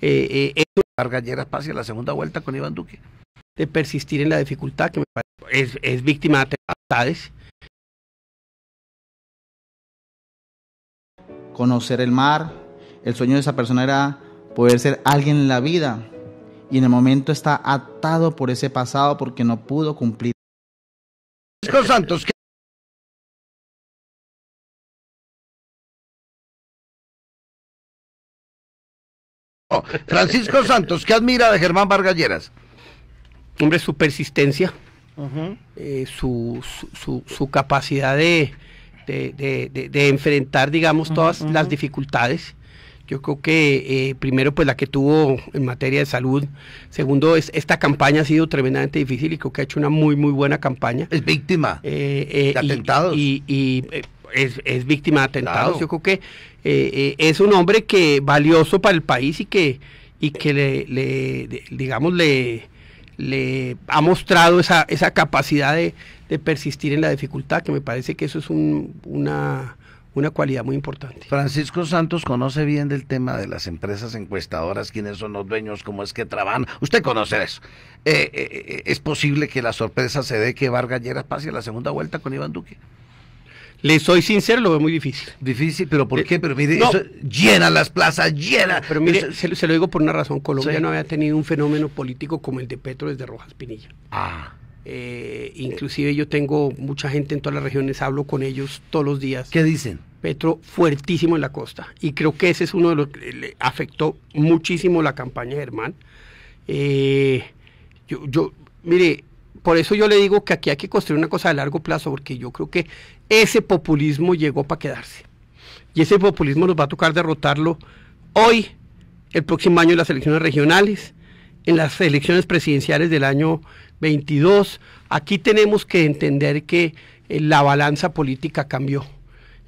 Eh, eh, esto la segunda vuelta con Iván Duque. De persistir en la dificultad que me parece, es, víctima de atentades. Conocer el mar. El sueño de esa persona era poder ser alguien en la vida. Y en el momento está atado por ese pasado porque no pudo cumplir. Santos, Francisco Santos, ¿qué admira de Germán Vargas Hombre, su persistencia, eh, su, capacidad de, enfrentar, digamos, todas las dificultades. Yo creo que eh, primero pues la que tuvo en materia de salud, segundo es esta campaña ha sido tremendamente difícil y creo que ha hecho una muy muy buena campaña. Es víctima eh, de atentados. y es, víctima de atentados. Yo creo que eh, eh, es un hombre que valioso para el país y que, y que le, digamos, le, ha mostrado esa, esa capacidad de, persistir en la dificultad, que me parece que eso es un, una, una cualidad muy importante. Francisco Santos conoce bien del tema de las empresas encuestadoras, quiénes son los dueños, cómo es que trabajan. Usted conoce eso. Eh, ¿Es posible que la sorpresa se dé que Vargas Lleras pase a la segunda vuelta con Iván Duque? Le soy sincero, lo veo muy difícil. Difícil, pero ¿por eh, qué? Pero llena las plazas, llena. Pero mire, se, lo digo por una razón. Colombia no había tenido un fenómeno político como el de Petro desde Rojas Pinilla. Ah. Eh, inclusive yo tengo mucha gente en todas las regiones, hablo con ellos todos los días. ¿Qué dicen? Petro fuertísimo en la costa. Y creo que ese es uno de los que le afectó muchísimo la campaña de Germán. Eh, yo, yo, mire, por eso yo le digo que aquí hay que construir una cosa de largo plazo, porque yo creo que ese populismo llegó para quedarse. Y ese populismo nos va a tocar derrotarlo hoy, el próximo año en las elecciones regionales, en las elecciones presidenciales del año 22. Aquí tenemos que entender que eh, la balanza política cambió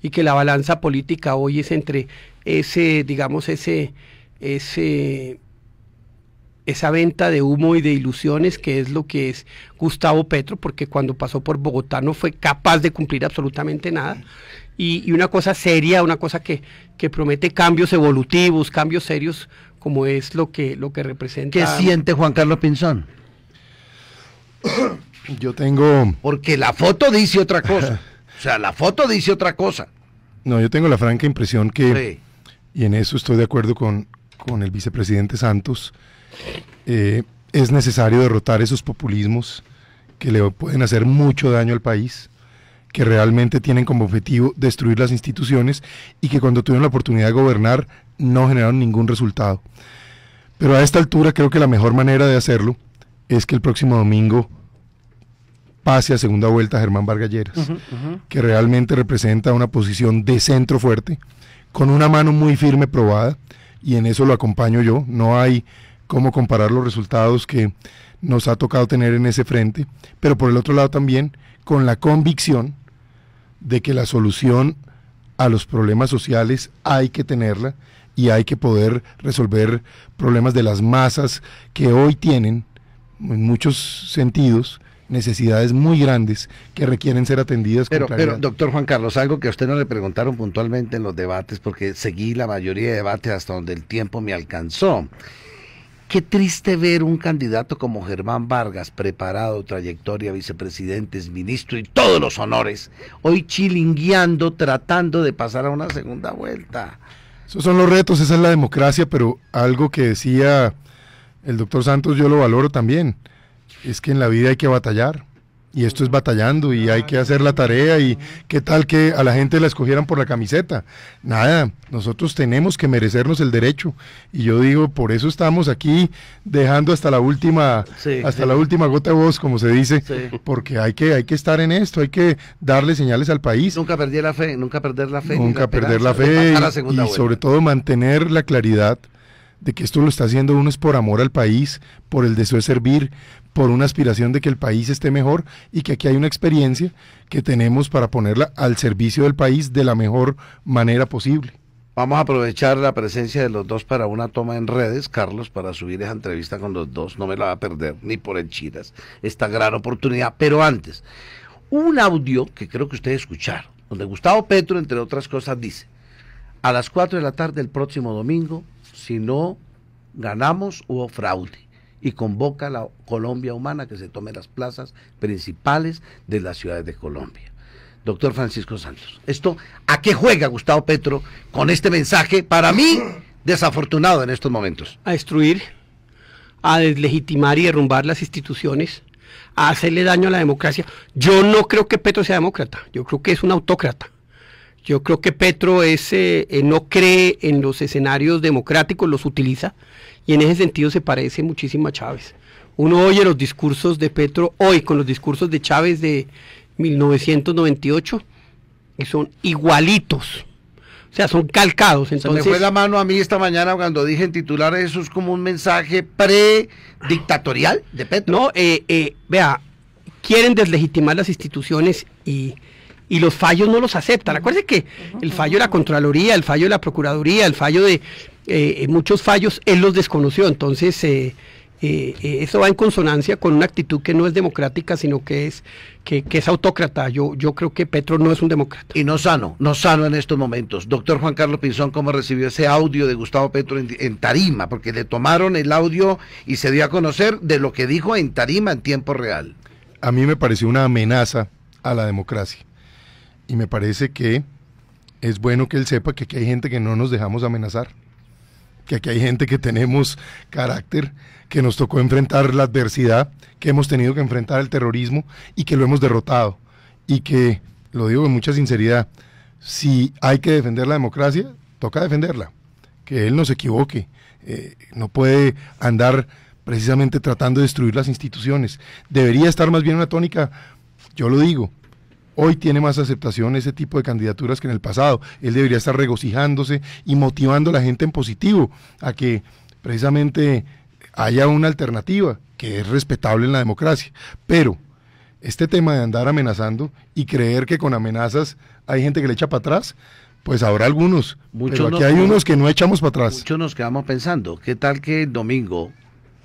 y que la balanza política hoy es entre ese, digamos, ese, ese esa venta de humo y de ilusiones que es lo que es Gustavo Petro, porque cuando pasó por Bogotá no fue capaz de cumplir absolutamente nada. Y, una cosa seria, una cosa que, que, promete cambios evolutivos, cambios serios, como es lo que, lo que representa. ¿Qué siente Juan Carlos Pinzón? Yo tengo... Porque la foto dice otra cosa. o sea, la foto dice otra cosa. No, yo tengo la franca impresión que... Y en eso estoy de acuerdo con, con el vicepresidente Santos, eh, es necesario derrotar esos populismos que le pueden hacer mucho daño al país, que realmente tienen como objetivo destruir las instituciones y que cuando tuvieron la oportunidad de gobernar no generaron ningún resultado. Pero a esta altura creo que la mejor manera de hacerlo es que el próximo domingo pase a segunda vuelta Germán Vargas que realmente representa una posición de centro fuerte, con una mano muy firme probada, y en eso lo acompaño yo. No hay cómo comparar los resultados que nos ha tocado tener en ese frente, pero por el otro lado también con la convicción de que la solución a los problemas sociales hay que tenerla y hay que poder resolver problemas de las masas que hoy tienen, en muchos sentidos, necesidades muy grandes que requieren ser atendidas. Pero, pero doctor Juan Carlos, algo que a usted no le preguntaron puntualmente en los debates, porque seguí la mayoría de debates hasta donde el tiempo me alcanzó. Qué triste ver un candidato como Germán Vargas, preparado, trayectoria, vicepresidente, ministro y todos los honores, hoy chilingueando, tratando de pasar a una segunda vuelta. Esos son los retos, esa es la democracia, pero algo que decía el doctor Santos, yo lo valoro también es que en la vida hay que batallar. Y esto es batallando y hay que hacer la tarea y qué tal que a la gente la escogieran por la camiseta. Nada, nosotros tenemos que merecernos el derecho. Y yo digo, por eso estamos aquí dejando hasta la última, hasta la última gota de voz, como se dice, porque hay que, hay que estar en esto, hay que darle señales al país. Nunca perder la fe, nunca perder la fe. Nunca perder la fe y sobre todo mantener la claridad de que esto lo está haciendo uno es por amor al país, por el deseo de servir, por una aspiración de que el país esté mejor y que aquí hay una experiencia que tenemos para ponerla al servicio del país de la mejor manera posible. Vamos a aprovechar la presencia de los dos para una toma en redes, Carlos, para subir esa entrevista con los dos. No me la va a perder, ni por el esta gran oportunidad. Pero antes, un audio que creo que ustedes escucharon, donde Gustavo Petro, entre otras cosas, dice, a las 4 de la tarde el próximo domingo, si no ganamos, hubo fraude y convoca a la Colombia Humana que se tome las plazas principales de las ciudades de Colombia. Doctor Francisco Santos, ¿esto a qué juega Gustavo Petro con este mensaje para mí desafortunado en estos momentos? A destruir, a deslegitimar y derrumbar las instituciones, a hacerle daño a la democracia. Yo no creo que Petro sea demócrata, yo creo que es un autócrata. Yo creo que Petro es, eh, eh, no cree en los escenarios democráticos, los utiliza y en ese sentido se parece muchísimo a Chávez. Uno oye los discursos de Petro hoy con los discursos de Chávez de 1998 y son igualitos. O sea, son calcados. Entonces... Se me fue la mano a mí esta mañana cuando dije en titular eso es como un mensaje predictatorial de Petro. No, eh, eh, vea, quieren deslegitimar las instituciones y, y los fallos no los aceptan. Acuérdense que el fallo de la Contraloría, el fallo de la Procuraduría, el fallo de eh, muchos fallos, él los desconoció. Entonces, eh, eh, eso va en consonancia con una actitud que no es democrática, sino que es, que, autócrata. Yo, yo creo que Petro no es un demócrata. Y no sano, no sano en estos momentos. Doctor Juan Carlos Pinzón, ¿cómo recibió ese audio de Gustavo Petro en, Tarima? Porque le tomaron el audio y se dio a conocer de lo que dijo en Tarima en tiempo real. A mí me pareció una amenaza a la democracia. Y me parece que es bueno que él sepa que aquí hay gente que no nos dejamos amenazar que aquí hay gente que tenemos carácter, que nos tocó enfrentar la adversidad, que hemos tenido que enfrentar el terrorismo y que lo hemos derrotado. Y que, lo digo con mucha sinceridad, si hay que defender la democracia, toca defenderla. Que él no se equivoque. Eh, no puede andar precisamente tratando de destruir las instituciones. Debería estar más bien una tónica, yo lo digo, Hoy tiene más aceptación ese tipo de candidaturas que en el pasado. Él debería estar regocijándose y motivando a la gente en positivo a que precisamente haya una alternativa que es respetable en la democracia. Pero este tema de andar amenazando y creer que con amenazas hay gente que le echa para atrás, pues habrá algunos. Muchos pero aquí hay unos que no echamos para atrás. Muchos nos quedamos pensando, ¿qué tal que el domingo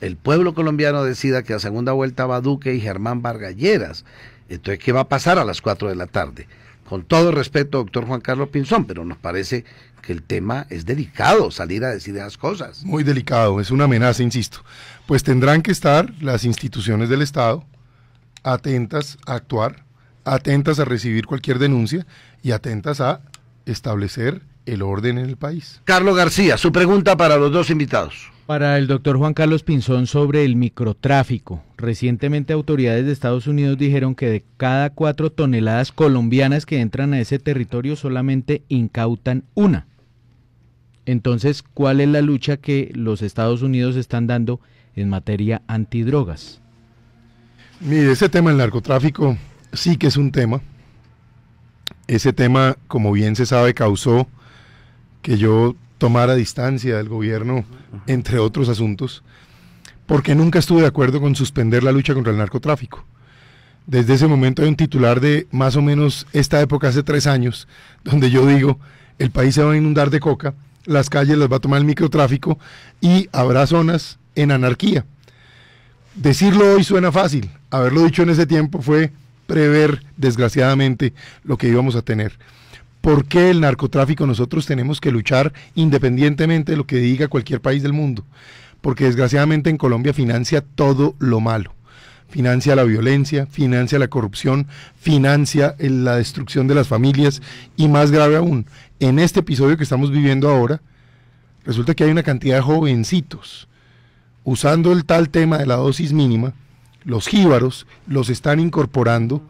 el pueblo colombiano decida que a segunda vuelta va Duque y Germán Vargalleras? Entonces, ¿qué va a pasar a las 4 de la tarde? Con todo respeto, doctor Juan Carlos Pinzón, pero nos parece que el tema es delicado, salir a decir esas cosas. Muy delicado, es una amenaza, insisto. Pues tendrán que estar las instituciones del Estado atentas a actuar, atentas a recibir cualquier denuncia y atentas a establecer el orden en el país. Carlos García, su pregunta para los dos invitados. Para el doctor Juan Carlos Pinzón sobre el microtráfico. Recientemente autoridades de Estados Unidos dijeron que de cada cuatro toneladas colombianas que entran a ese territorio solamente incautan una. Entonces, ¿cuál es la lucha que los Estados Unidos están dando en materia antidrogas? Mire, ese tema del narcotráfico sí que es un tema. Ese tema, como bien se sabe, causó que yo tomar a distancia del gobierno, entre otros asuntos, porque nunca estuve de acuerdo con suspender la lucha contra el narcotráfico. Desde ese momento hay un titular de más o menos esta época, hace tres años, donde yo digo, el país se va a inundar de coca, las calles las va a tomar el microtráfico y habrá zonas en anarquía. Decirlo hoy suena fácil, haberlo dicho en ese tiempo fue prever, desgraciadamente, lo que íbamos a tener por qué el narcotráfico nosotros tenemos que luchar independientemente de lo que diga cualquier país del mundo. Porque desgraciadamente en Colombia financia todo lo malo. Financia la violencia, financia la corrupción, financia eh, la destrucción de las familias y más grave aún, en este episodio que estamos viviendo ahora, resulta que hay una cantidad de jovencitos usando el tal tema de la dosis mínima, los jíbaros los están incorporando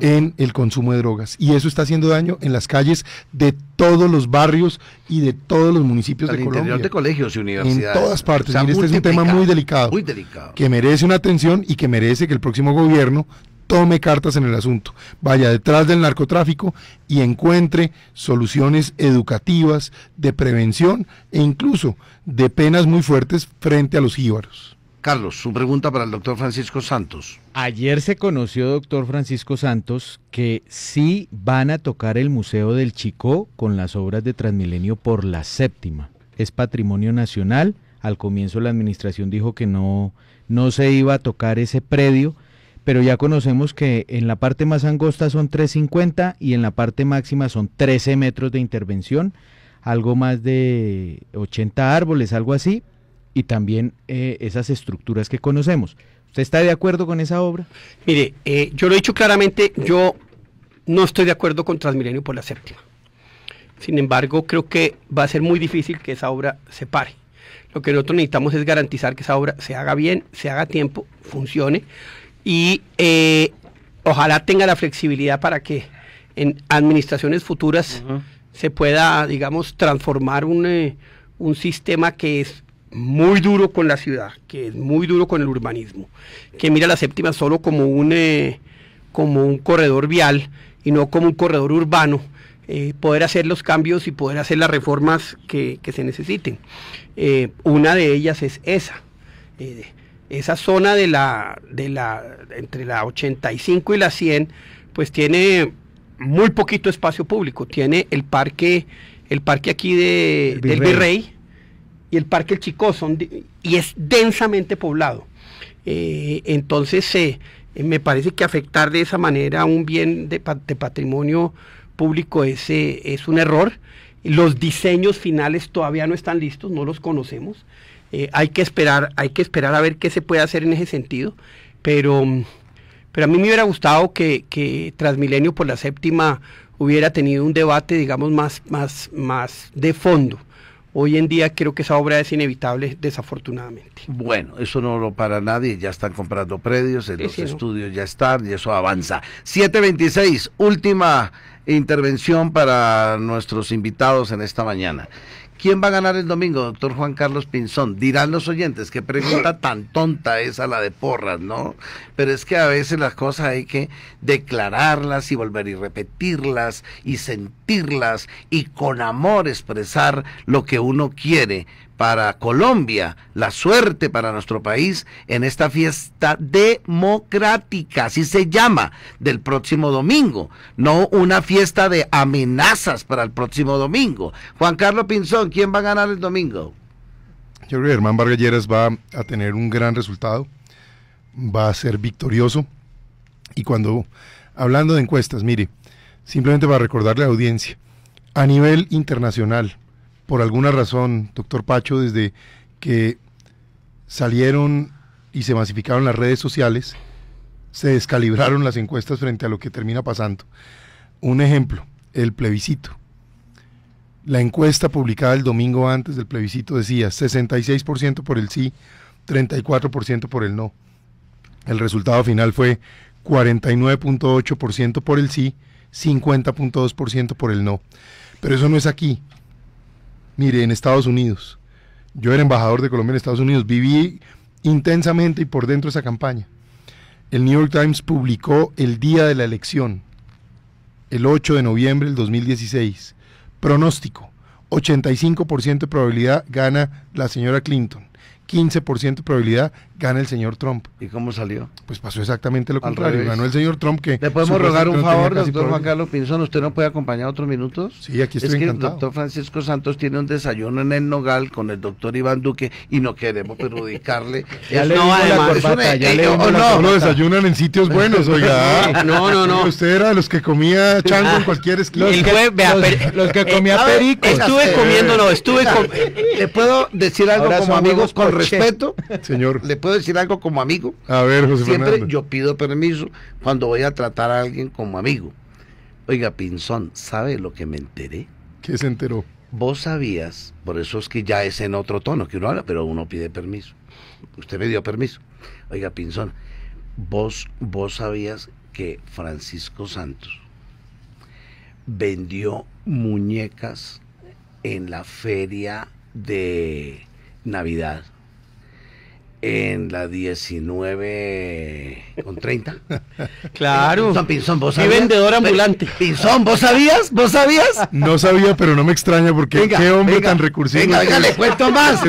en el consumo de drogas. Y eso está haciendo daño en las calles de todos los barrios y de todos los municipios de Colombia. de colegios y En todas partes. este es un tema muy delicado, muy delicado. Que merece una atención y que merece que el próximo gobierno tome cartas en el asunto, vaya detrás del narcotráfico y encuentre soluciones educativas, de prevención e incluso de penas muy fuertes frente a los jíbaros. Carlos, su pregunta para el doctor Francisco Santos. Ayer se conoció, doctor Francisco Santos, que sí van a tocar el Museo del Chicó con las obras de Transmilenio por la séptima. Es patrimonio nacional. Al comienzo la administración dijo que no, no se iba a tocar ese predio, pero ya conocemos que en la parte más angosta son 350 y en la parte máxima son 13 metros de intervención, algo más de 80 árboles, algo así, y también eh, esas estructuras que conocemos. ¿Usted está de acuerdo con esa obra? Mire, eh, yo lo he dicho claramente, yo no estoy de acuerdo con Transmilenio por la séptima. Sin embargo, creo que va a ser muy difícil que esa obra se pare. Lo que nosotros necesitamos es garantizar que esa obra se haga bien, se haga a tiempo, funcione y eh, ojalá tenga la flexibilidad para que en administraciones futuras se pueda, digamos, transformar un, un sistema que es muy duro con la ciudad, que es muy duro con el urbanismo, que mira la séptima solo como un, eh, como un corredor vial y no como un corredor urbano, eh, poder hacer los cambios y poder hacer las reformas que, se necesiten. Eh, una de ellas es esa. esa zona de la, de la, entre la 85 y la 100, pues tiene muy poquito espacio público. Tiene el parque, el parque aquí de, del Virrey, y el Parque El Chico son y es densamente poblado. Eh, entonces, eh, me parece que afectar de esa manera un bien de, patrimonio público es, eh, es un error. Los diseños finales todavía no están listos, no los conocemos. hay que esperar, hay que esperar a ver qué se puede hacer en ese sentido. Pero, pero a mí me hubiera gustado que, que Transmilenio por la séptima hubiera tenido un debate, digamos, más, más, más de fondo hoy en día creo que esa obra es inevitable, desafortunadamente. Bueno, eso no lo para nadie, ya están comprando predios, en los estudios ya están y eso avanza. 726, última intervención para nuestros invitados en esta mañana. ¿Quién va a ganar el domingo, doctor Juan Carlos Pinzón? Dirán los oyentes, que pregunta tan tonta a la de porras, ¿no? Pero es que a veces las cosas hay que declararlas y volver y repetirlas y sentirlas y con amor expresar lo que uno quiere, para Colombia, la suerte para nuestro país en esta fiesta democrática, así se llama, del próximo domingo, no una fiesta de amenazas para el próximo domingo. Juan Carlos Pinzón, ¿quién va a ganar el domingo? Yo creo que Germán Vargas va a tener un gran resultado, va a ser victorioso. Y cuando, hablando de encuestas, mire, simplemente para recordarle a la audiencia, a nivel internacional, por alguna razón, doctor Pacho, desde que salieron y se masificaron las redes sociales, se descalibraron las encuestas frente a lo que termina pasando. Un ejemplo, el plebiscito. La encuesta publicada el domingo antes del plebiscito decía 66% por el sí, 34% por el no. El resultado final fue 49.8% por el sí, 50.2% por el no. Pero eso no es aquí. Mire, en Estados Unidos, yo era embajador de Colombia en Estados Unidos, viví intensamente y por dentro esa campaña. El New York Times publicó el día de la elección, el 8 de noviembre del 2016, pronóstico, 85% de probabilidad gana la señora Clinton. 15% de probabilidad, gana el señor Trump. ¿Y cómo salió? Pues pasó exactamente lo contrario, ganó el señor Trump que... ¿Le podemos rogar un favor, doctor Juan Carlos Pinzón? ¿Usted no puede acompañar otros minutos? Sí, aquí estoy Es que el doctor Francisco Santos tiene un desayuno en el Nogal con el doctor Iván Duque y no queremos perjudicarle. no, además, no, no. desayunan en sitios buenos, oiga. no, no, no. Usted era de los que comía chango en ah. cualquier esquina. Los, que comía perico Estuve comiendo, estuve... ¿Le puedo decir algo como amigos con respeto, señor. ¿Le puedo decir algo como amigo? A ver, José Siempre yo pido permiso cuando voy a tratar a alguien como amigo. Oiga, Pinzón, ¿sabe lo que me enteré? ¿Qué se enteró? Vos sabías, por eso es que ya es en otro tono que uno habla, pero uno pide permiso. Usted me dio permiso. Oiga, Pinzón, vos, vos sabías que Francisco Santos vendió muñecas en la feria de Navidad en la 19 con 30. Claro. Pinzón, Pinzón, vos sabías. vendedor ambulante. Pinzón, ¿vos sabías? ¿Vos sabías? No sabía, pero no me extraña porque qué hombre tan recursivo. Venga, venga, le cuento más.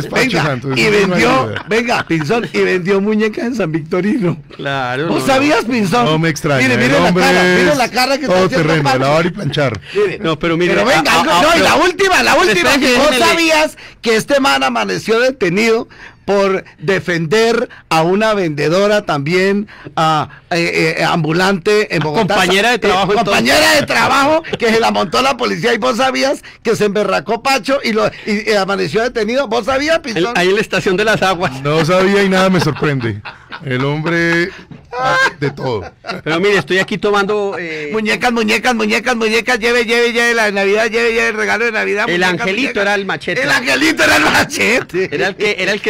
y vendió, venga, Pinzón, y vendió muñecas en San Victorino. Claro. ¿Vos sabías, Pinzón? No me extraña. Mire, mire la cara, mire la cara que todo terreno, lavar y planchar. no, pero mire. Pero venga, no, ah, ah, no, y la última, la última. ¿Vos sabías que este man amaneció detenido por defender a una vendedora también a, eh, eh, ambulante en Bogotá. Compañera de eh, trabajo. compañera de trabajo que se la montó la policía y vos sabías que se emberracó Pacho y, lo, y, amaneció detenido. ¿Vos sabías, ahí en la estación de las aguas. No sabía y nada me sorprende. El hombre ah, de todo. Pero mire, estoy aquí tomando. Muñecas, muñecas, muñecas, muñecas. Lleve, lleve, lleve la Navidad, lleve, lleve el regalo de Navidad. El angelito era el machete. El angelito era el machete. Era el que, era el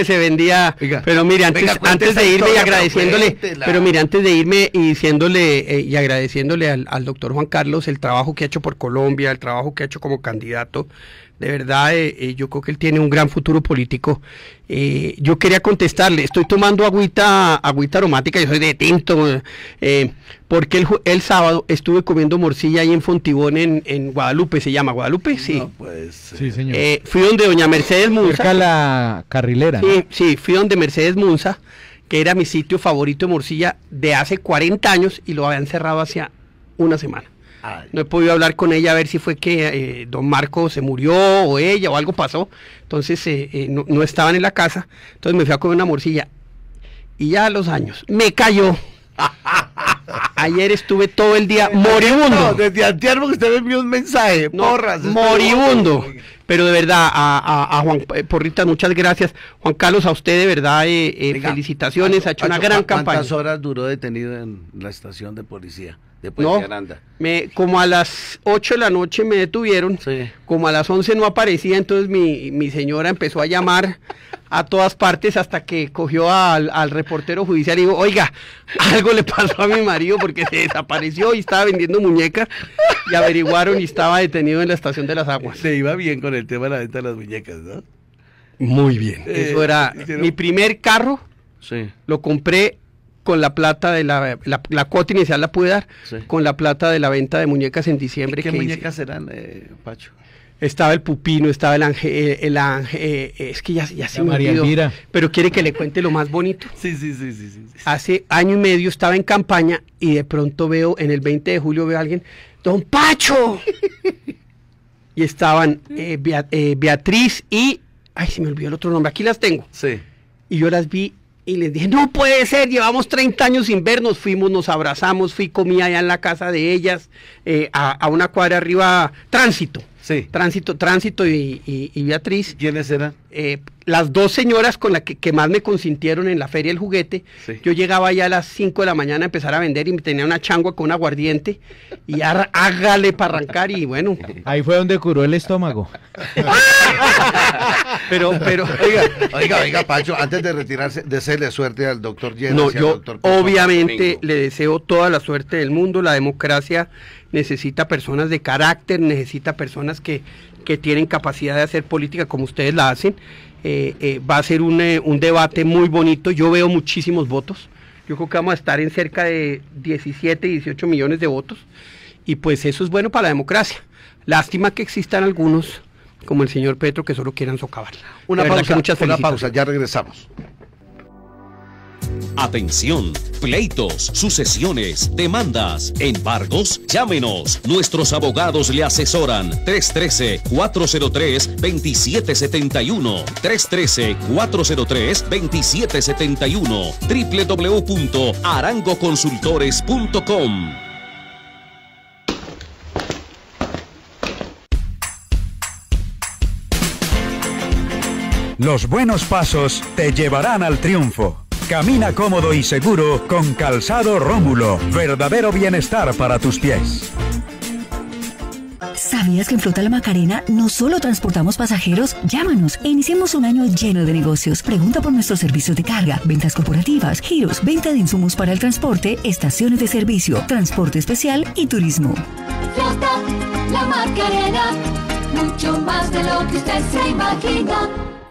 pero mire, antes, antes de irme y agradeciéndole, pero, antes de irme y diciéndole eh, y agradeciéndole al, al doctor Juan Carlos el trabajo que ha hecho por Colombia, el trabajo que ha hecho como candidato, de verdad, eh, eh, yo creo que él tiene un gran futuro político. Eh, yo quería contestarle, estoy tomando agüita, agüita aromática, yo soy de tinto, porque el, el, sábado estuve comiendo morcilla ahí en Fontibón, en, Guadalupe, ¿se llama Guadalupe? Sí. pues, sí señor. fui donde doña Mercedes Munza. Cerca la carrilera. Sí, sí, fui donde Mercedes Munza, que era mi sitio favorito de morcilla de hace 40 años y lo habían cerrado hacía una semana. No he podido hablar con ella a ver si fue que eh, don Marco se murió o ella o algo pasó. Entonces eh, eh, no, estaban en la casa. Entonces me fui a comer una morcilla. Y ya los años, me cayó. Ayer estuve todo el día moribundo. desde antier porque usted me envió un mensaje. Moribundo. Pero de verdad, a, Juan Porrita, muchas gracias. Juan Carlos, a usted de verdad, felicitaciones. ha hecho una gran campaña. ¿Cuántas horas duró detenido en la estación de policía? no, Me, como a las 8 de la noche me detuvieron, como a las 11 no aparecía, entonces mi, señora empezó a llamar a todas partes hasta que cogió al, reportero judicial y dijo, oiga, algo le pasó a mi marido porque se desapareció y estaba vendiendo muñecas y averiguaron y estaba detenido en la estación de las aguas. Se iba bien con el tema de la venta de las muñecas, ¿no? Muy bien. Eh, Eso era mi primer carro. Lo compré con la plata de la, la, cuota inicial la pude dar, con la plata de la venta de muñecas en diciembre. ¿Qué muñecas eran, eh, Pacho? Estaba el Pupino, estaba el Ángel, el ángel eh, es que ya, ya se me pero quiere que le cuente lo más bonito. Sí, sí, sí, sí, Hace año y medio estaba en campaña y de pronto veo, en el 20 de julio veo a alguien, ¡Don Pacho! y estaban eh, eh, Beatriz y, ay, se me olvidó el otro nombre, aquí las tengo. Sí. Y yo las vi y les dije, no puede ser, llevamos 30 años sin vernos. Fuimos, nos abrazamos, fui, comí allá en la casa de ellas, eh, a, una cuadra arriba, tránsito. Sí. Tránsito, tránsito y, y, y Beatriz. ¿Quiénes eran? Eh, las dos señoras con las que, más me consintieron en la feria del juguete, yo llegaba ya a las 5 de la mañana a empezar a vender y me tenía una changua con un aguardiente y hágale para arrancar y bueno. Ahí fue donde curó el estómago. pero, pero. Oiga, oiga, oiga, antes de retirarse, deseele suerte al doctor yo obviamente le deseo toda la suerte del mundo, la democracia necesita personas de carácter, necesita personas que que tienen capacidad de hacer política como ustedes la hacen. Eh, eh, va a ser eh, un, debate muy bonito. Yo veo muchísimos votos. Yo creo que vamos a estar en cerca de 17, 18 millones de votos. Y pues eso es bueno para la democracia. Lástima que existan algunos, como el señor Petro, que solo quieran socavarla. Una pausa, muchas una pausa, ya regresamos. Atención, pleitos, sucesiones, demandas, embargos, llámenos. Nuestros abogados le asesoran. 313-403-2771. 313-403-2771. www.arangoconsultores.com. Los buenos pasos te llevarán al triunfo. Camina cómodo y seguro con calzado Rómulo. Verdadero bienestar para tus pies. ¿Sabías que en Flota la Macarena no solo transportamos pasajeros? Llámanos e iniciemos un año lleno de negocios. Pregunta por nuestros servicios de carga, ventas corporativas, giros, venta de insumos para el transporte, estaciones de servicio, transporte especial y turismo. Flota la Macarena, mucho más de lo que usted se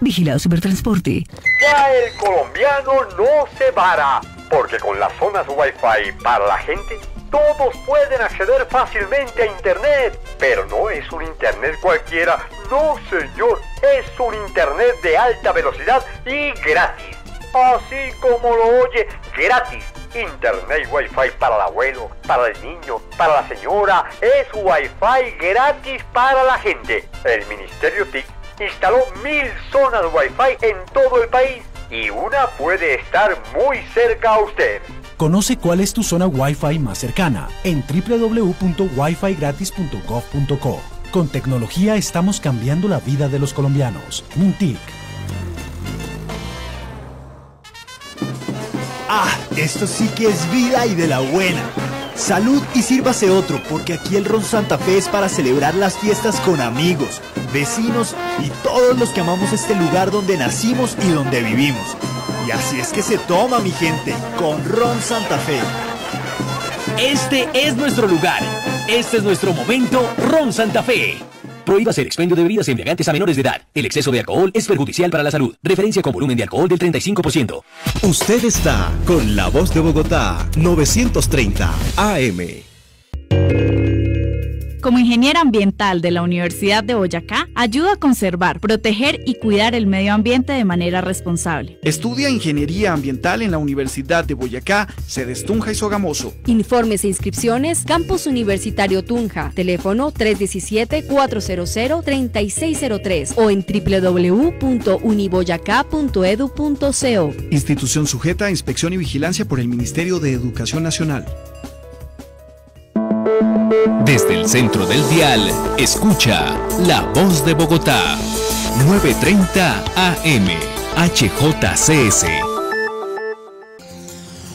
Vigilado Supertransporte. Ya el colombiano no se vara, porque con las zonas Wi-Fi para la gente, todos pueden acceder fácilmente a Internet. Pero no es un Internet cualquiera, no señor, es un Internet de alta velocidad y gratis. Así como lo oye, gratis. Internet Wi-Fi para el abuelo, para el niño, para la señora. Es Wi-Fi gratis para la gente. El Ministerio TIC instaló mil zonas Wi-Fi en todo el país y una puede estar muy cerca a usted. Conoce cuál es tu zona Wi-Fi más cercana en www.wifigratis.gov.co. Con tecnología estamos cambiando la vida de los colombianos. Mintic. Ah, esto sí que es vida y de la buena Salud y sírvase otro, porque aquí el Ron Santa Fe es para celebrar las fiestas con amigos, vecinos y todos los que amamos este lugar donde nacimos y donde vivimos. Y así es que se toma, mi gente, con Ron Santa Fe. Este es nuestro lugar. Este es nuestro momento, Ron Santa Fe. Prohíba ser expendio de bebidas embriagantes a menores de edad. El exceso de alcohol es perjudicial para la salud. Referencia con volumen de alcohol del 35%. Usted está con la voz de Bogotá, 930 AM. Como ingeniera ambiental de la Universidad de Boyacá, ayuda a conservar, proteger y cuidar el medio ambiente de manera responsable. Estudia Ingeniería Ambiental en la Universidad de Boyacá, sedes Tunja y Sogamoso. Informes e inscripciones, Campus Universitario Tunja, teléfono 317-400-3603 o en www.uniboyacá.edu.co. Institución sujeta a inspección y vigilancia por el Ministerio de Educación Nacional. Desde el centro del dial, escucha La Voz de Bogotá, 9.30 AM, HJCS.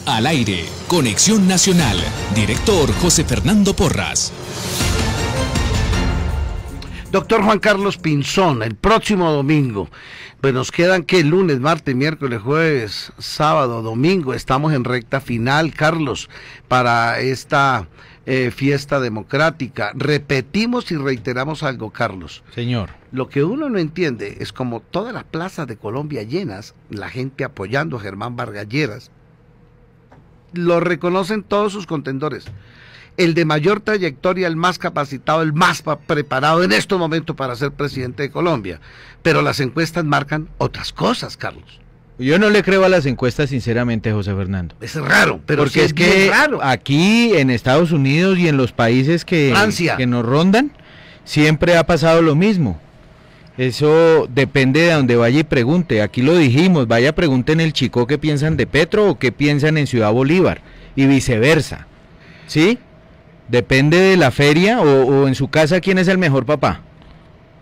Al aire, Conexión Nacional, director José Fernando Porras. Doctor Juan Carlos Pinzón, el próximo domingo. Pues nos quedan que lunes, martes, miércoles, jueves, sábado, domingo. Estamos en recta final, Carlos, para esta eh, fiesta democrática. Repetimos y reiteramos algo, Carlos. Señor. Lo que uno no entiende es como todas las plazas de Colombia llenas, la gente apoyando a Germán Vargalleras, lo reconocen todos sus contendores. El de mayor trayectoria, el más capacitado, el más preparado en estos momentos para ser presidente de Colombia. Pero las encuestas marcan otras cosas, Carlos. Yo no le creo a las encuestas, sinceramente, José Fernando. Es raro, pero porque es, que aquí en Estados Unidos y en los países que, que nos rondan, siempre ha pasado lo mismo. Eso depende de donde vaya y pregunte. Aquí lo dijimos, vaya pregunten el chico qué piensan de Petro o qué piensan en Ciudad Bolívar y viceversa. ¿Sí? Depende de la feria o, en su casa quién es el mejor papá.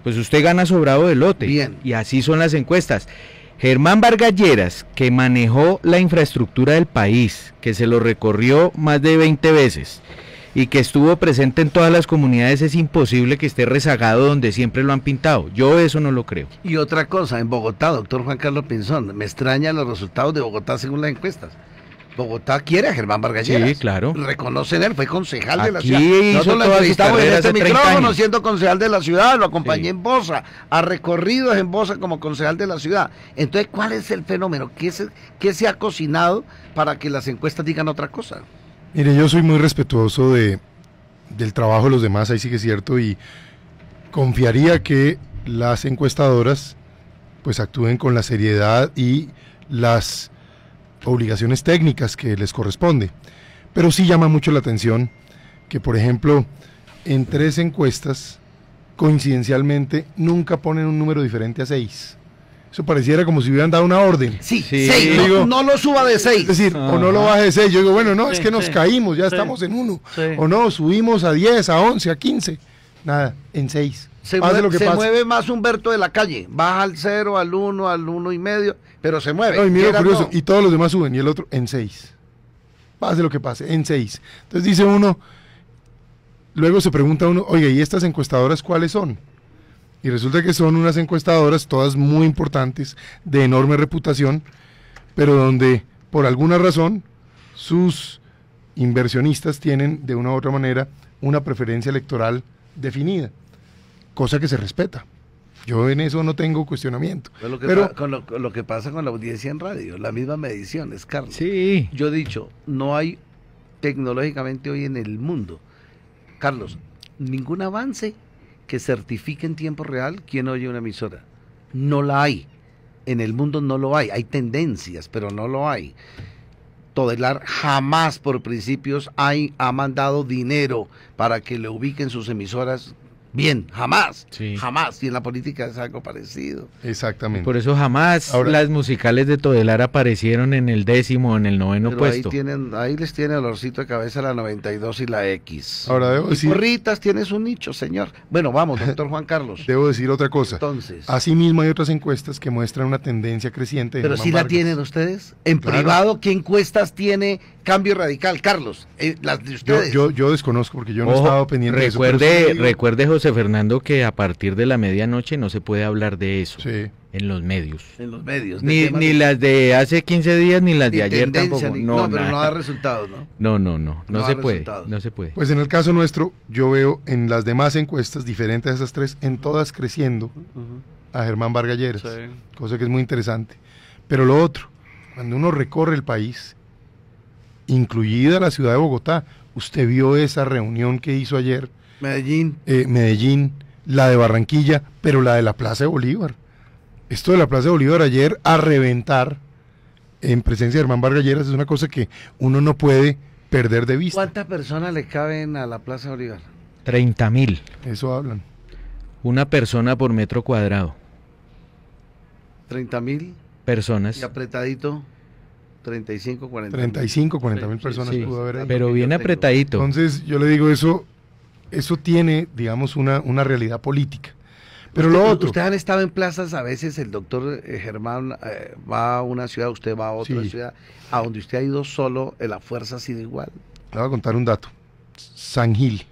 Pues usted gana sobrado de lote. Bien. Y así son las encuestas. Germán Vargalleras, que manejó la infraestructura del país, que se lo recorrió más de 20 veces y que estuvo presente en todas las comunidades, es imposible que esté rezagado donde siempre lo han pintado. Yo eso no lo creo. Y otra cosa, en Bogotá, doctor Juan Carlos Pinzón, me extrañan los resultados de Bogotá según las encuestas. Bogotá quiere a Germán Vargas Sí, claro. Reconocen él, fue concejal de la ciudad. Nosotros lo entrevistamos en este micrófono siendo concejal de la ciudad, lo acompañé en Bosa, a recorridos en Bosa como concejal de la ciudad. Entonces, ¿cuál es el fenómeno? ¿Qué se, qué se ha cocinado para que las encuestas digan otra cosa? Mire, yo soy muy respetuoso de, del trabajo de los demás, ahí sí que es cierto, y confiaría que las encuestadoras pues actúen con la seriedad y las obligaciones técnicas que les corresponde. Pero sí llama mucho la atención que, por ejemplo, en tres encuestas, coincidencialmente, nunca ponen un número diferente a seis. Eso pareciera como si hubieran dado una orden. Sí, no, lo suba de seis Es decir, o no lo baje de seis, Yo digo, bueno, no, es que nos caímos, ya estamos en uno, O no, subimos a diez, a once, a quince Nada, en seis se, mueve, más Humberto de la calle. Baja al cero, al uno, al uno y medio, pero se mueve. y y todos los demás suben y el otro en seis Pase lo que pase, en seis Entonces dice uno, luego se pregunta uno, oye, ¿y estas encuestadoras cuáles son? Y resulta que son unas encuestadoras, todas muy importantes, de enorme reputación, pero donde por alguna razón sus inversionistas tienen de una u otra manera una preferencia electoral definida cosa que se respeta. Yo en eso no tengo cuestionamiento. Pues pero con lo, que pasa con la audiencia en radio, la misma medición, es Carlos. Sí. Yo he dicho, no hay tecnológicamente hoy en el mundo, Carlos, ningún avance que certifique en tiempo real quién oye una emisora. No la hay. En el mundo no lo hay. Hay tendencias, pero no lo hay. Todelar jamás por principios hay, ha mandado dinero para que le ubiquen sus emisoras bien, jamás, jamás. Y en la política es algo parecido. Exactamente. Por eso jamás las musicales de Todelar aparecieron en el décimo, en el noveno puesto. Ahí, tienen, ahí les tiene olorcito de cabeza la 92 y la X. Ahora debo decir... tienes un nicho, señor. Bueno, vamos, doctor Juan Carlos. debo decir otra cosa. Entonces. mismo hay otras encuestas que muestran una tendencia creciente. pero si la tienen ustedes. En privado, ¿qué encuestas tiene Cambio Radical? Carlos, eh, las ustedes. Yo, desconozco porque yo no he estado pendiente de eso. Recuerde, recuerde, José Fernando, que a partir de la medianoche no se puede hablar de eso. En los medios. En los medios. Ni, las de hace 15 días ni las de ayer tampoco. No, pero no da resultados, ¿no? No, no, no. se puede. No se puede. Pues en el caso nuestro, yo veo en las demás encuestas, diferentes a esas tres, en todas creciendo a Germán Vargalleras. Cosa que es muy interesante. Pero lo otro, cuando uno recorre el país, incluida la ciudad de Bogotá, usted vio esa reunión que hizo ayer Medellín. Eh, Medellín, la de Barranquilla, pero la de la Plaza de Bolívar. Esto de la Plaza de Bolívar ayer a reventar en presencia de Herman Vargas es una cosa que uno no puede perder de vista. ¿Cuántas personas le caben a la Plaza de Bolívar? Treinta mil. Eso hablan. Una persona por metro cuadrado. Treinta mil. Personas. Y apretadito. 35, 40 35, 40 mil personas sí, pudo haber ah, Pero bien apretadito. Entonces, yo le digo eso, eso tiene, digamos, una, realidad política. Pero luego, lo otro. Usted han estado en plazas, a veces el doctor eh, Germán eh, va a una ciudad, usted va a otra ciudad, a donde usted ha ido solo, eh, la fuerza ha sido igual. Le voy a contar un dato. San Gil,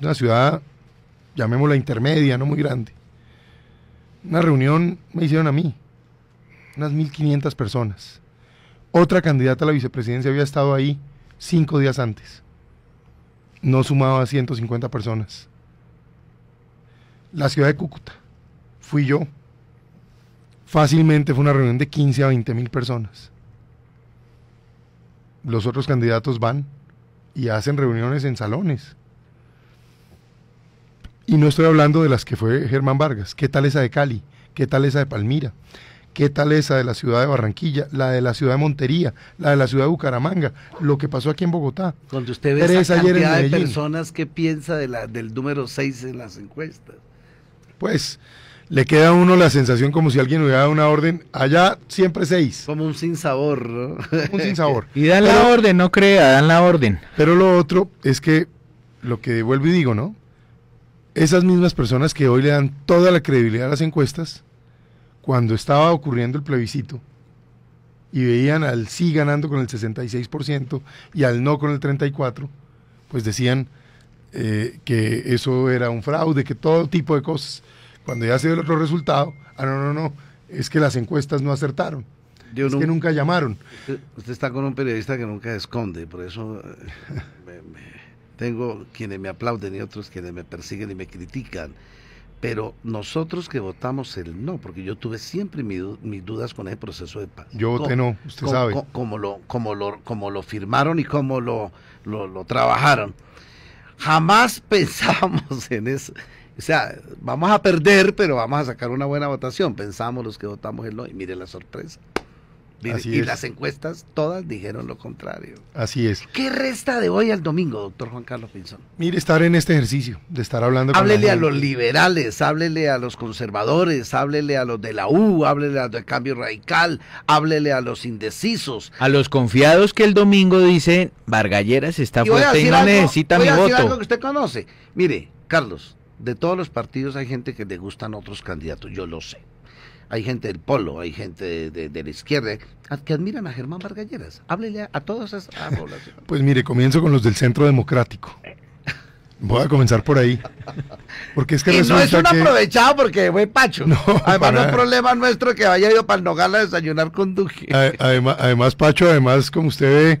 una ciudad, llamémosla intermedia, no muy grande. Una reunión me hicieron a mí, unas 1.500 personas. Otra candidata a la vicepresidencia había estado ahí cinco días antes no sumaba 150 personas. La ciudad de Cúcuta, fui yo. Fácilmente fue una reunión de 15 a 20 mil personas. Los otros candidatos van y hacen reuniones en salones. Y no estoy hablando de las que fue Germán Vargas. ¿Qué tal esa de Cali? ¿Qué tal esa de Palmira? ¿Qué tal esa de la ciudad de Barranquilla, la de la ciudad de Montería, la de la ciudad de Bucaramanga, lo que pasó aquí en Bogotá? Cuando usted ve esa cantidad de personas ¿qué piensa del número 6 en las encuestas. Pues le queda a uno la sensación como si alguien hubiera dado una orden, allá siempre seis. Como un sinsabor, ¿no? Un sinsabor. y dan la orden, no crea, dan la orden. Pero lo otro es que, lo que vuelvo y digo, ¿no? Esas mismas personas que hoy le dan toda la credibilidad a las encuestas, cuando estaba ocurriendo el plebiscito y veían al sí ganando con el 66% y al no con el 34%, pues decían eh, que eso era un fraude, que todo tipo de cosas. Cuando ya se dio el otro resultado, ah, no, no, no, es que las encuestas no acertaron. es que nunca llamaron. Usted, está con un periodista que nunca esconde, por eso eh, tengo quienes me aplauden y otros quienes me persiguen y me critican. Pero nosotros que votamos el no, porque yo tuve siempre mis dudas con ese proceso de paz. Yo voté no, usted sabe. Como, lo, como, lo, como lo firmaron y como lo, lo, lo trabajaron. Jamás pensamos en eso. O sea, vamos a perder, pero vamos a sacar una buena votación. Pensamos los que votamos el no. Y mire la sorpresa y las encuestas todas dijeron lo contrario. Así es. ¿Qué resta de hoy al domingo, doctor Juan Carlos Pinzón? Mire, estar en este ejercicio, de estar hablando con Háblele a los liberales, háblele a los conservadores, háblele a los de la U, háblele a los de Cambio Radical, háblele a los indecisos. A los confiados que el domingo dicen, Vargalleras está fuerte y no necesita algo que usted conoce. Mire, Carlos, de todos los partidos hay gente que le gustan otros candidatos, yo lo sé hay gente del polo, hay gente de, la izquierda que admiran a Germán Bargalleras. Háblele a, todas esas poblaciones. pues mire, comienzo con los del Centro Democrático. Voy a comenzar por ahí. Porque es que no es un aprovechado porque voy Pacho. No, además, no es problema nuestro que haya ido para el Nogal a desayunar con Duque. Además, además, Pacho, además, como usted ve,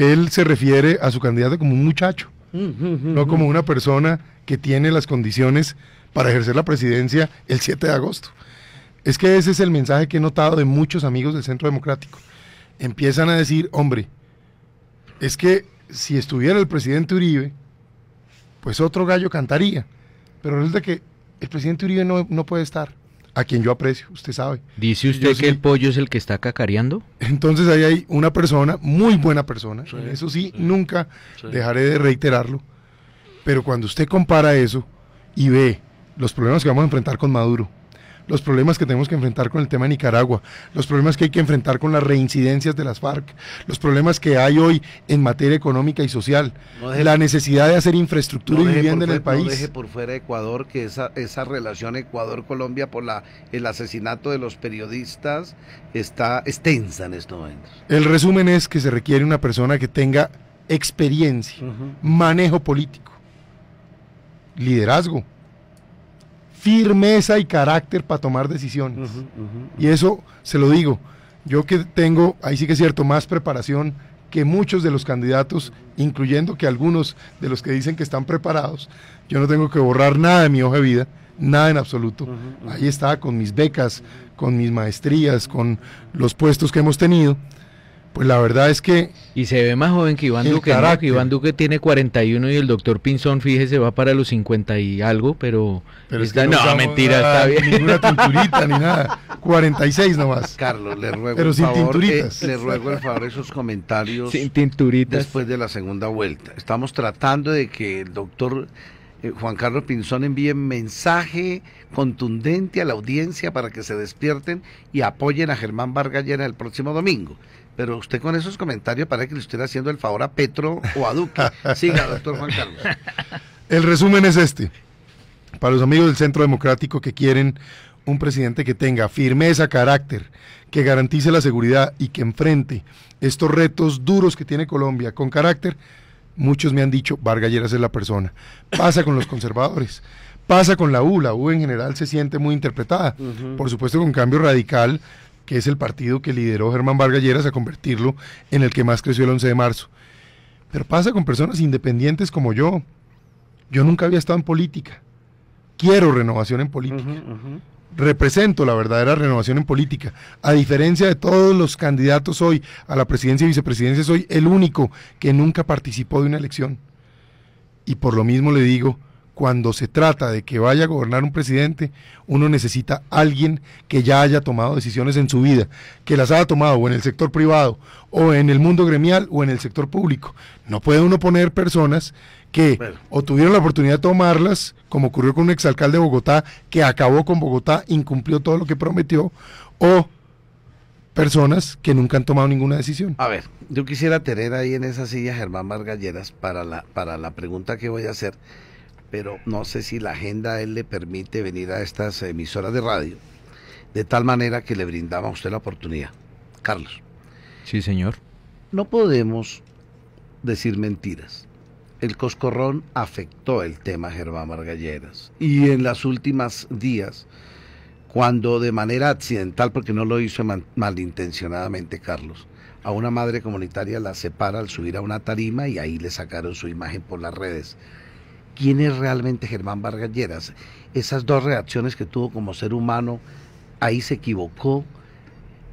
él se refiere a su candidato como un muchacho, no como una persona que tiene las condiciones para ejercer la presidencia el 7 de agosto. Es que ese es el mensaje que he notado de muchos amigos del Centro Democrático. Empiezan a decir, hombre, es que si estuviera el presidente Uribe, pues otro gallo cantaría. Pero resulta que el presidente Uribe no, puede estar, a quien yo aprecio, usted sabe. ¿Dice usted que el pollo es el que está cacareando? Entonces ahí hay una persona, muy buena persona, eso sí nunca dejaré de reiterarlo. Pero cuando usted compara eso y ve los problemas que vamos a enfrentar con Maduro, los problemas que tenemos que enfrentar con el tema de Nicaragua, los problemas que hay que enfrentar con las reincidencias de las FARC, los problemas que hay hoy en materia económica y social, la necesidad de hacer infraestructura y vivienda en el país. No deje por fuera Ecuador, que esa, esa relación Ecuador-Colombia por la, el asesinato de los periodistas está extensa en estos momentos. El resumen es que se requiere una persona que tenga experiencia, manejo político, liderazgo firmeza y carácter para tomar decisiones. Y eso se lo digo. Yo que tengo, ahí sí que es cierto, más preparación que muchos de los candidatos, incluyendo que algunos de los que dicen que están preparados, yo no tengo que borrar nada de mi hoja de vida, nada en absoluto. ahí está, con mis becas, con mis maestrías, con los puestos que hemos tenido. Pues la verdad es que... Y se ve más joven que Iván Duque. Iván Duque tiene 41 y el doctor Pinzón, fíjese, va para los 50 y algo, pero... pero está, no, mentira, está bien. tinturita ni nada. 46 nomás. Carlos, le ruego pero sin tinturitas. Eh, le ruego el favor esos comentarios. Sin tinturitas. Después de la segunda vuelta. Estamos tratando de que el doctor... Eh, Juan Carlos Pinzón envíe mensaje contundente a la audiencia para que se despierten y apoyen a Germán Vargas Llena el próximo domingo. Pero usted con esos comentarios para que le estuviera haciendo el favor a Petro o a Duque. Siga, doctor Juan Carlos. El resumen es este. Para los amigos del Centro Democrático que quieren un presidente que tenga firmeza, carácter, que garantice la seguridad y que enfrente estos retos duros que tiene Colombia con carácter, muchos me han dicho, Vargas Lleras es la persona. Pasa con los conservadores, pasa con la U, la U en general se siente muy interpretada. Por supuesto, con cambio radical que es el partido que lideró Germán Vargas a convertirlo en el que más creció el 11 de marzo. Pero pasa con personas independientes como yo. Yo nunca había estado en política. Quiero renovación en política. Represento la verdadera renovación en política. A diferencia de todos los candidatos hoy a la presidencia y vicepresidencia, soy el único que nunca participó de una elección. Y por lo mismo le digo, cuando se trata de que vaya a gobernar un presidente, uno necesita alguien que ya haya tomado decisiones en su vida, que las haya tomado o en el sector privado, o en el mundo gremial, o en el sector público. No puede uno poner personas que o tuvieron la oportunidad de tomarlas, como ocurrió con un exalcalde de Bogotá, que acabó con Bogotá, incumplió todo lo que prometió, o personas que nunca han tomado ninguna decisión. A ver, yo quisiera tener ahí en esa silla Germán Margalleras para la, para la pregunta que voy a hacer pero no sé si la agenda a él le permite venir a estas emisoras de radio, de tal manera que le brindaba a usted la oportunidad. Carlos. Sí, señor. No podemos decir mentiras. El coscorrón afectó el tema Germán Margalleras. Y en las últimas días, cuando de manera accidental, porque no lo hizo malintencionadamente Carlos, a una madre comunitaria la separa al subir a una tarima y ahí le sacaron su imagen por las redes quién es realmente Germán Vargas Esas dos reacciones que tuvo como ser humano, ahí se equivocó.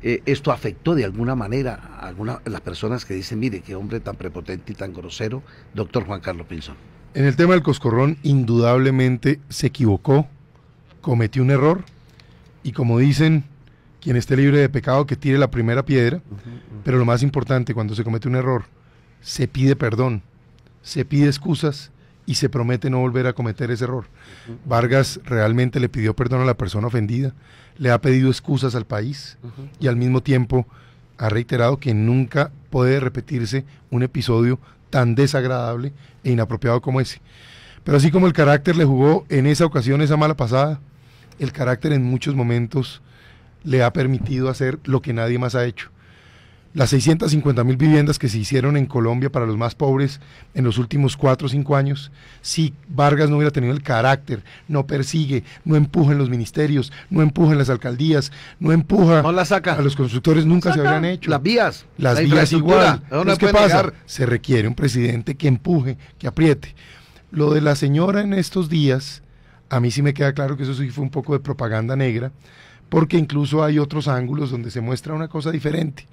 Eh, esto afectó de alguna manera a algunas las personas que dicen, mire, qué hombre tan prepotente y tan grosero, doctor Juan Carlos Pinzón. En el tema del coscorrón, indudablemente se equivocó, cometió un error y como dicen, quien esté libre de pecado que tire la primera piedra, pero lo más importante, cuando se comete un error, se pide perdón, se pide excusas y se promete no volver a cometer ese error. Vargas realmente le pidió perdón a la persona ofendida, le ha pedido excusas al país y al mismo tiempo ha reiterado que nunca puede repetirse un episodio tan desagradable e inapropiado como ese. Pero así como el carácter le jugó en esa ocasión esa mala pasada, el carácter en muchos momentos le ha permitido hacer lo que nadie más ha hecho, las 650 mil viviendas que se hicieron en Colombia para los más pobres en los últimos 4 o 5 años, si Vargas no hubiera tenido el carácter, no persigue, no empuja en los ministerios, no empuja en las alcaldías, no empuja la saca. a los constructores, nunca se habrían hecho. Las vías. Las vías igual. ¿Qué pasa? Se requiere un presidente que empuje, que apriete. Lo de la señora en estos días, a mí sí me queda claro que eso sí fue un poco de propaganda negra, porque incluso hay otros ángulos donde se muestra una cosa diferente.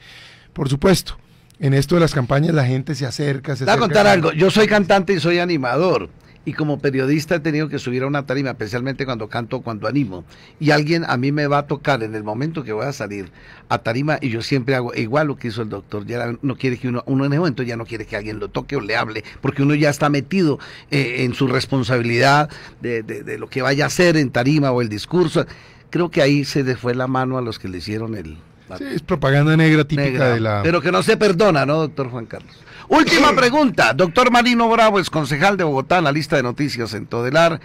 Por supuesto, en esto de las campañas la gente se acerca, se acerca... a contar algo, yo soy cantante y soy animador. Y como periodista he tenido que subir a una tarima, especialmente cuando canto, cuando animo. Y alguien a mí me va a tocar en el momento que voy a salir a tarima y yo siempre hago igual lo que hizo el doctor. Ya no quiere que uno, en ese momento ya no quiere que alguien lo toque o le hable, porque uno ya está metido eh, en su responsabilidad de lo que vaya a hacer en tarima o el discurso. Creo que ahí se le fue la mano a los que le hicieron el, Sí, es propaganda negra típica de la. Pero que no se perdona, ¿no, doctor Juan Carlos? Última pregunta. Doctor Marino Bravo, es concejal de Bogotá en la lista de noticias en Todelar,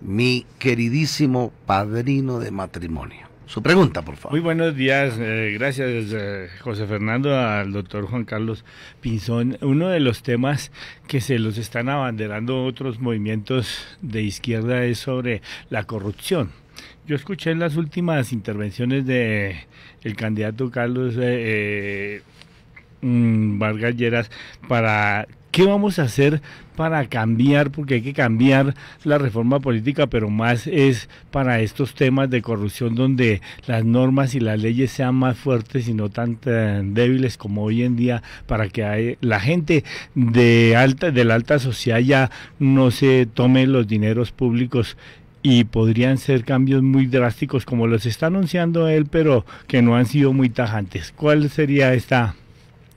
mi queridísimo padrino de matrimonio. Su pregunta, por favor. Muy buenos días. Eh, gracias, eh, José Fernando, al doctor Juan Carlos Pinzón. Uno de los temas que se los están abanderando otros movimientos de izquierda es sobre la corrupción. Yo escuché en las últimas intervenciones de el candidato Carlos eh, eh mm, Vargas Lleras para ¿Qué vamos a hacer para cambiar? Porque hay que cambiar la reforma política, pero más es para estos temas de corrupción donde las normas y las leyes sean más fuertes y no tan, débiles como hoy en día, para que la gente de alta, de la alta sociedad ya no se tome los dineros públicos y podrían ser cambios muy drásticos como los está anunciando él, pero que no han sido muy tajantes. ¿Cuál sería esta...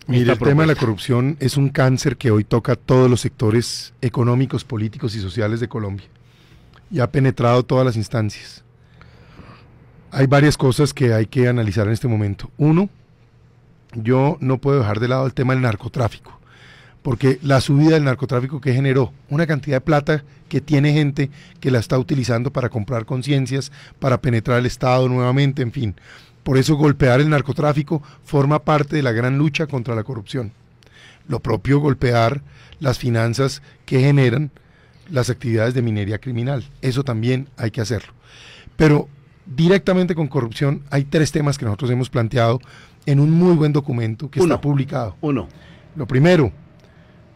mira el tema de la corrupción es un cáncer que hoy toca todos los sectores económicos, políticos y sociales de Colombia y ha penetrado todas las instancias. Hay varias cosas que hay que analizar en este momento. Uno, yo no puedo dejar de lado el tema del narcotráfico, porque la subida del narcotráfico que generó una cantidad de plata que tiene gente que la está utilizando para comprar conciencias, para penetrar el Estado nuevamente, en fin. Por eso golpear el narcotráfico forma parte de la gran lucha contra la corrupción. Lo propio golpear las finanzas que generan las actividades de minería criminal. Eso también hay que hacerlo. Pero directamente con corrupción hay tres temas que nosotros hemos planteado en un muy buen documento que está publicado. Uno. Lo primero,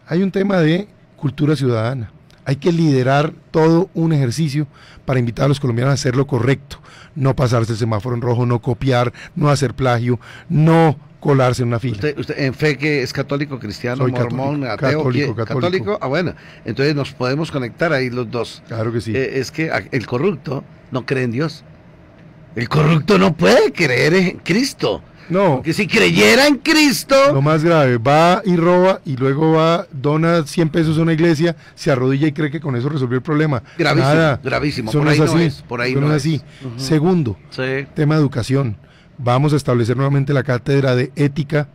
hay un tema de cultura ciudadana. Hay que liderar todo un ejercicio para invitar a los colombianos a hacer lo correcto, no pasarse el semáforo en rojo, no copiar, no hacer plagio, no colarse en una fila. Usted, usted, en fe que es católico, cristiano, mormón, católico, ateo, católico, católico, Ah, bueno, entonces nos podemos conectar ahí los dos. Claro que sí. Eh, es que el corrupto no cree en Dios. El corrupto no puede creer en Cristo. No. Que si creyera en Cristo. Lo más grave, va y roba y luego va, dona 100 pesos a una iglesia, se arrodilla y cree que con eso resolvió el problema. Gravísimo, gravísimo. Por ahí, no es, por ahí no así. Segundo, tema educación. Vamos a establecer nuevamente la cátedra de ética,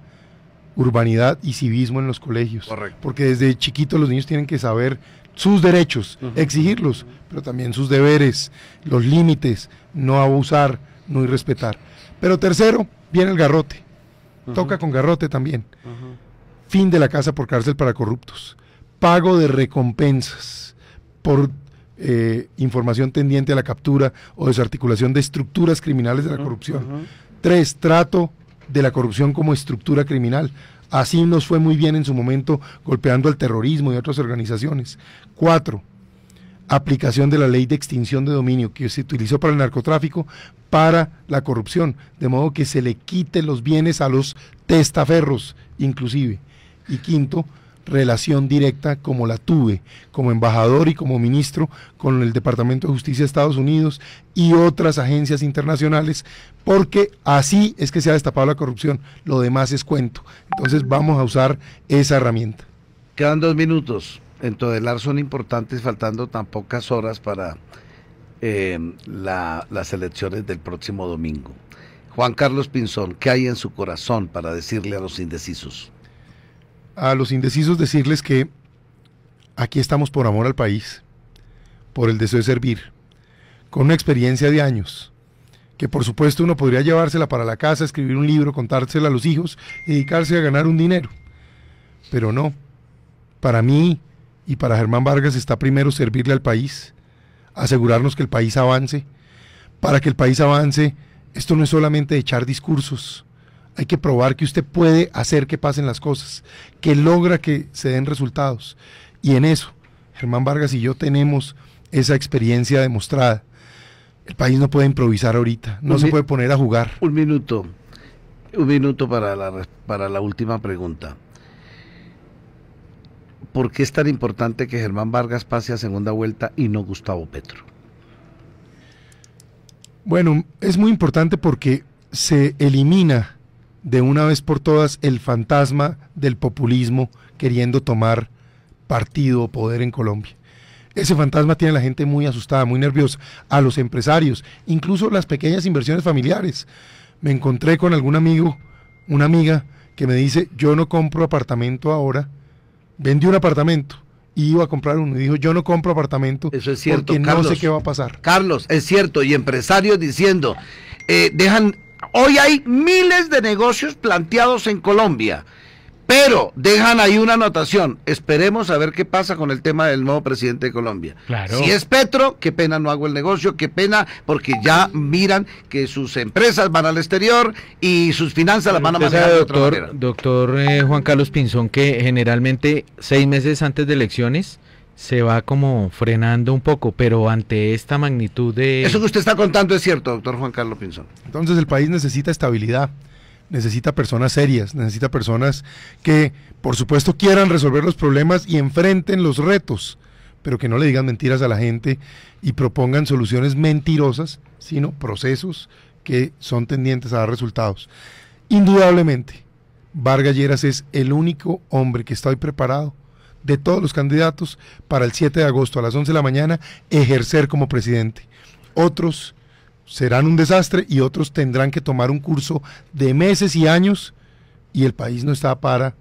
urbanidad y civismo en los colegios. Correcto. Porque desde chiquitos los niños tienen que saber sus derechos, exigirlos, pero también sus deberes, los límites, no abusar, no irrespetar. Pero tercero, viene el garrote. Toca con garrote también. Fin de la casa por cárcel para corruptos. Pago de recompensas por eh, información tendiente a la captura o desarticulación de estructuras criminales de la corrupción. Tres, trato de la corrupción como estructura criminal. Así nos fue muy bien en su momento golpeando al terrorismo y otras organizaciones. Cuatro, aplicación de la ley de extinción de dominio que se utilizó para el narcotráfico, para la corrupción, de modo que se le quite los bienes a los testaferros, inclusive. Y quinto, relación directa como la tuve como embajador y como ministro con el Departamento de Justicia de Estados Unidos y otras agencias internacionales, porque así es que se ha destapado la corrupción, lo demás es cuento. Entonces vamos a usar esa herramienta. Quedan dos minutos. En Todelar son importantes, faltando tan pocas horas para eh, las elecciones del próximo domingo. Juan Carlos Pinzón, ¿qué hay en su corazón para decirle a los indecisos? a los indecisos decirles que aquí estamos por amor al país, por el deseo de servir, con una experiencia de años, que por supuesto uno podría llevársela para la casa, escribir un libro, contársela a los hijos dedicarse a ganar un dinero. Pero no, para mí y para Germán Vargas está primero servirle al país, asegurarnos que el país avance. Para que el país avance, esto no es solamente echar discursos, hay que probar que usted puede hacer que pasen las cosas, que logra que se den resultados. Y en eso, Germán Vargas y yo tenemos esa experiencia demostrada. El país no puede improvisar ahorita, no se puede poner a jugar. Un minuto, un minuto para la, para la última pregunta. ¿Por qué es tan importante que Germán Vargas pase a segunda vuelta y no Gustavo Petro? Bueno, es muy importante porque se elimina de una vez por todas el fantasma del populismo queriendo tomar partido o poder en Colombia. Ese fantasma tiene a la gente muy asustada, muy nerviosa, a los empresarios, incluso las pequeñas inversiones familiares. Me encontré con algún amigo, una amiga, que me dice, yo no compro apartamento ahora, vendí un apartamento, y iba a comprar uno y dijo yo no compro apartamento es cierto porque no sé qué va a pasar Carlos es cierto y empresarios diciendo eh, dejan Hoy hay miles de negocios planteados en Colombia, pero dejan ahí una anotación. Esperemos a ver qué pasa con el tema del nuevo presidente de Colombia. Si es Petro, qué pena no hago el negocio, qué pena, porque ya miran que sus empresas van al exterior y sus finanzas las van a manejar de doctor, Doctor eh, Juan Carlos Pinzón, que generalmente seis meses antes de elecciones se va como frenando un poco, pero ante esta magnitud de... Eso que usted está contando es cierto, doctor Juan Carlos Pinzón. Entonces el país necesita estabilidad, necesita personas serias, necesita personas que, por supuesto, quieran resolver los problemas y enfrenten los retos, pero que no le digan mentiras a la gente y propongan soluciones mentirosas, sino procesos que son tendientes a dar resultados. Indudablemente, Vargas Lleras es el único hombre que está hoy preparado de todos los candidatos para el 7 de agosto a las 11 de la mañana ejercer como presidente. Otros serán un desastre y otros tendrán que tomar un curso de meses y años y el país no está para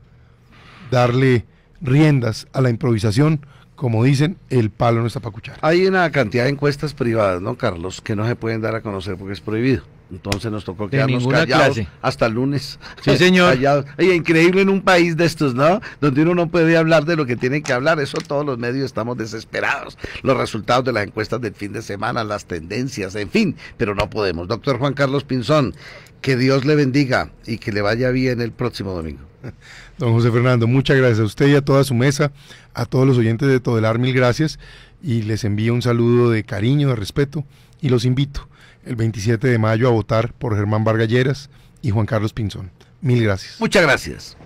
darle riendas a la improvisación. Como dicen, el palo no está para cuchar. Hay una cantidad de encuestas privadas, ¿no, Carlos? Que no se pueden dar a conocer porque es prohibido. Entonces nos tocó quedarnos callados hasta el lunes. Sí, señor. increíble en un país de estos, ¿no? Donde uno no puede hablar de lo que tiene que hablar. Eso todos los medios estamos desesperados. Los resultados de las encuestas del fin de semana, las tendencias, en fin. Pero no podemos. Doctor Juan Carlos Pinzón, que Dios le bendiga y que le vaya bien el próximo domingo. Don José Fernando, muchas gracias a usted y a toda su mesa, a todos los oyentes de Todelar, mil gracias y les envío un saludo de cariño, de respeto y los invito el 27 de mayo a votar por Germán Vargalleras y Juan Carlos Pinzón. Mil gracias. Muchas gracias.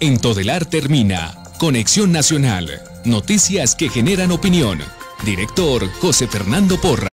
En Todelar termina Conexión Nacional. Noticias que generan opinión. Director José Fernando Porra.